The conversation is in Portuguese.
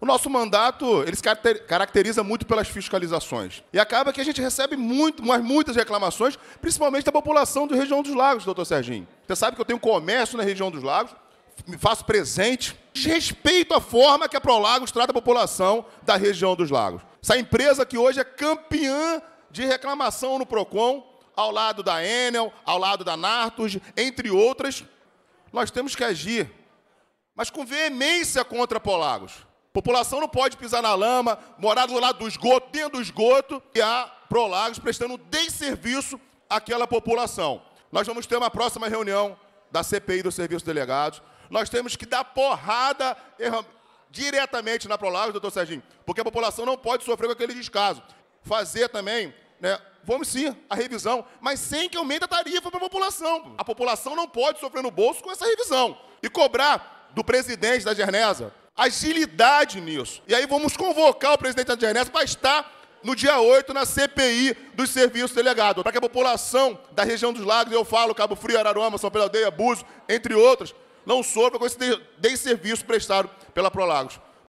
O nosso mandato, ele se caracteriza muito pelas fiscalizações. E acaba que a gente recebe muito, mas muitas reclamações, principalmente da população da região dos lagos, doutor Serginho. Você sabe que eu tenho comércio na região dos lagos, me faço presente, desrespeito a forma que a Prolagos trata a população da região dos lagos. Essa empresa que hoje é campeã de reclamação no PROCON, ao lado da Enel, ao lado da Nartus, entre outras, nós temos que agir, mas com veemência contra a ProLagos. População não pode pisar na lama, morar do lado do esgoto, dentro do esgoto, e há Prolagos prestando desserviço àquela população. Nós vamos ter uma próxima reunião da CPI do Serviço Delegados. Nós temos que dar porrada diretamente na Prolagos, doutor Serginho, porque a população não pode sofrer com aquele descaso. Fazer também né? Vamos sim, a revisão, mas sem que aumente a tarifa para a população. A população não pode sofrer no bolso com essa revisão. E cobrar do presidente da Gernesa, agilidade nisso. E aí vamos convocar o presidente Andrés para estar no dia 8 na CPI dos serviços delegados, para que a população da região dos lagos, eu falo Cabo Frio, Araruama, São Pedro Aldeia, Búzios, entre outros, não sofra com esse desserviço prestado pela Prolagos.